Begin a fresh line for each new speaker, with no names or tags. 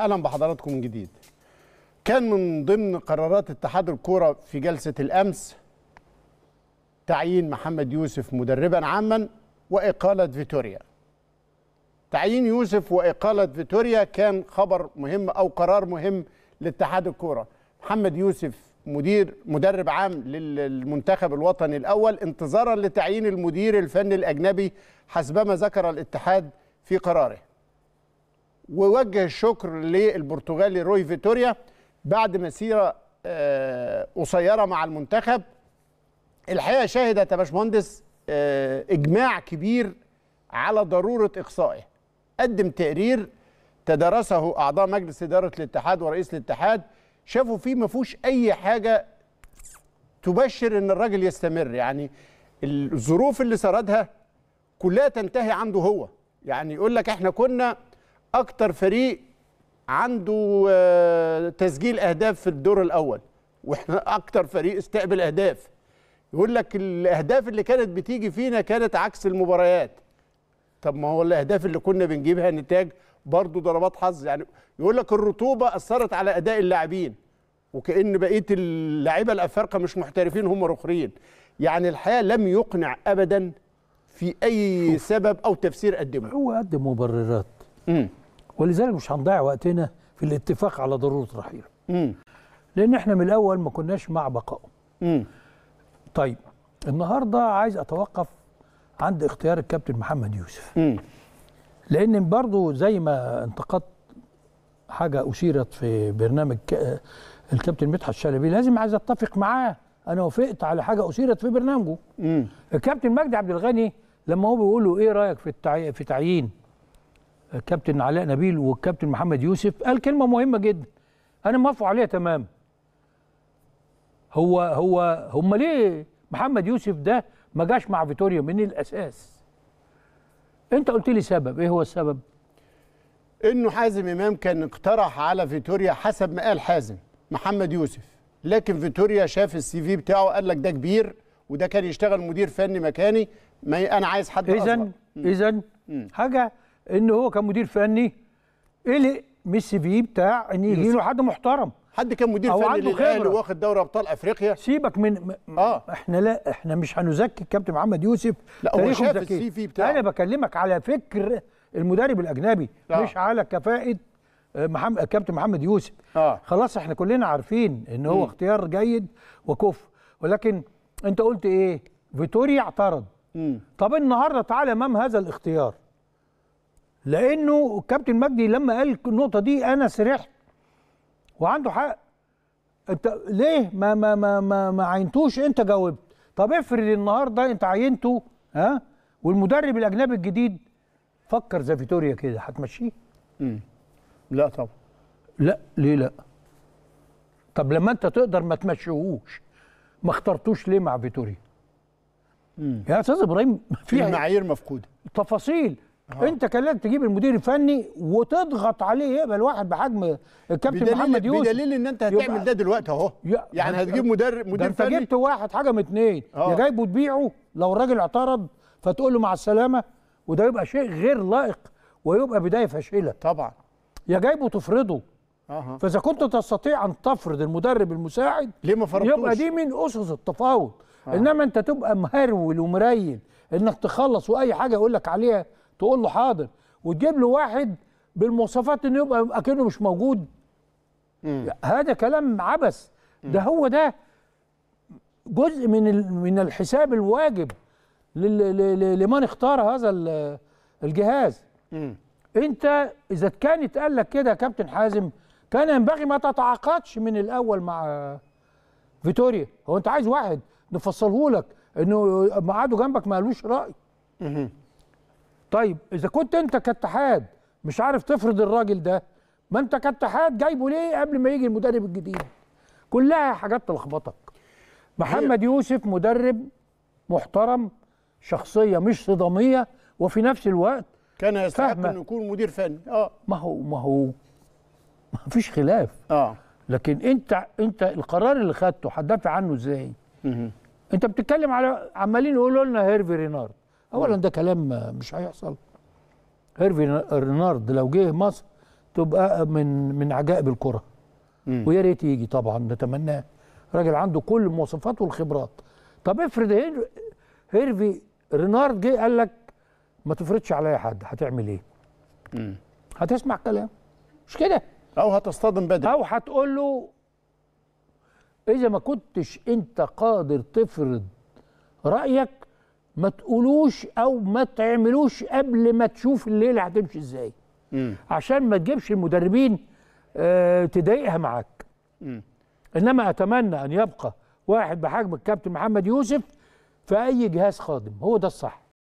اهلا بحضراتكم من جديد كان من ضمن قرارات اتحاد الكوره في جلسه الامس تعيين محمد يوسف مدربا عاما واقاله فيتوريا تعيين يوسف واقاله فيتوريا كان خبر مهم او قرار مهم لاتحاد الكوره محمد يوسف مدير مدرب عام للمنتخب الوطني الاول انتظارا لتعيين المدير الفني الاجنبي حسبما ذكر الاتحاد في قراره ووجه الشكر للبرتغالي روي فيتوريا بعد مسيره آه، قصيره مع المنتخب الحقيقه شهدت يا باشمهندس آه، اجماع كبير على ضروره اقصائه قدم تقرير تدارسه اعضاء مجلس اداره الاتحاد ورئيس الاتحاد شافوا فيه ما فيهوش اي حاجه تبشر ان الراجل يستمر يعني الظروف اللي سردها كلها تنتهي عنده هو يعني يقول لك احنا كنا اكتر فريق عنده آه، تسجيل اهداف في الدور الاول واحنا اكتر فريق استقبل اهداف يقول لك الاهداف اللي كانت بتيجي فينا كانت عكس المباريات طب ما هو الاهداف اللي كنا بنجيبها نتاج برضه ضربات حظ يعني يقول لك الرطوبه اثرت على اداء اللاعبين وكان بقيه اللعيبه الافارقه مش محترفين هم رخرين يعني الحقيقه لم يقنع ابدا في
اي سبب او تفسير قدمه هو قدم مبررات ولذلك مش هنضيع وقتنا في الاتفاق على ضروره رحيله لان احنا من الاول ما كناش مع بقائه طيب النهارده عايز اتوقف عند اختيار الكابتن محمد يوسف م. لان برضه زي ما انتقدت حاجه اشيرت في برنامج الكابتن مدحت شلبي لازم عايز اتفق معاه انا وافقت على حاجه اشيرت في برنامجه م. الكابتن مجدي عبد الغني لما هو بيقول له ايه رايك في التعي... في تعيين كابتن علاء نبيل والكابتن محمد يوسف قال كلمه مهمه جدا انا موافق عليها تمام هو هو هم ليه محمد يوسف ده ما جاش مع فيتوريا من الاساس انت قلت لي سبب ايه هو السبب انه حازم امام كان
اقترح على فيتوريا حسب ما قال حازم محمد يوسف لكن فيتوريا شاف السي في بتاعه قال لك ده كبير وده كان يشتغل مدير فني مكاني ما انا عايز حد اذا اذا
حاجه ان هو كان مدير فني قلق من السي في بتاع ان يجي له حد محترم حد كان مدير فني للاهلي واخد دوري ابطال افريقيا سيبك من اه احنا لا احنا مش هنزكي الكابتن محمد يوسف لا هو شاف السي في بتاعه انا بكلمك على فكر المدرب الاجنبي لا. آه. مش على كفاءه آه، محمد الكابتن محمد يوسف آه. خلاص احنا كلنا عارفين ان هو م. اختيار جيد وكفء ولكن انت قلت ايه فيتوريا اعترض م. طب النهارده تعالى امام هذا الاختيار لانه كابتن مجدي لما قال النقطه دي انا سرحت وعنده حق انت ليه ما ما ما ما, ما عينتوش انت جاوبت طب افرض النهارده انت عينته ها والمدرب الاجنبي الجديد فكر زي فيتوريا كده هتمشيه لا طبعا لا ليه لا طب لما انت تقدر ما تمشيهوش ما اخترتوش ليه مع فيتوريا يا استاذ ابراهيم في معايير مفقوده تفاصيل أوه. انت كان تجيب المدير الفني وتضغط عليه يقبل واحد بحجم الكابتن محمد يوسف بدليل ان انت هتعمل ده دلوقتي اهو يعني هتجيب مدرب مدير فني انت جبت واحد حاجه من اتنين يا أه. جايبه تبيعه لو الراجل اعترض فتقول له مع السلامه وده يبقى شيء غير لائق ويبقى بدايه فاشله طبعا يا جايبه تفرضه أه. فاذا كنت تستطيع ان تفرض المدرب المساعد ليه ما فرضتوش يبقى دي من اسس التفاوض أه. انما انت تبقى مهرول ومريل انك تخلص واي حاجه يقول لك عليها تقول له حاضر وتجيب له واحد بالمواصفات انه يبقى اكنه مش موجود هذا كلام عبث ده هو ده جزء من من الحساب الواجب لمن اختار هذا الجهاز مم. انت اذا كان اتقال لك كده يا كابتن حازم كان ينبغي ما تتعاقدش من الاول مع فيتوريا هو انت عايز واحد نفصله لك انه ميعاده جنبك ما قالوش راي طيب اذا كنت انت كاتحاد مش عارف تفرض الراجل ده ما انت كاتحاد جايبه ليه قبل ما يجي المدرب الجديد كلها حاجات تلخبطك محمد يوسف مدرب محترم شخصيه مش صداميه وفي نفس الوقت كان يستحق انه يكون مدير فني اه ما هو ما هو ما فيش خلاف اه لكن انت انت القرار اللي خدته هتدافع عنه ازاي؟ انت بتتكلم على عمالين يقولوا لنا هيرفي رينارد اولا ده كلام مش هيحصل هيرفي رينارد لو جه مصر تبقى من من عجائب الكره ويا ريت يجي طبعا نتمناه راجل عنده كل المواصفات والخبرات طب افرض هيرفي رينارد جه قال لك ما تفرضش عليا حد هتعمل ايه؟ هتسمع كلام مش كده او هتصطدم بدري او هتقول له اذا ما كنتش انت قادر تفرض رايك ما تقولوش او ما تعملوش قبل ما تشوف الليله هتمشي ازاي مم. عشان ما تجيبش المدربين آه تضايقها معاك انما اتمنى ان يبقى واحد بحجم الكابتن محمد يوسف في اي جهاز خادم هو ده الصح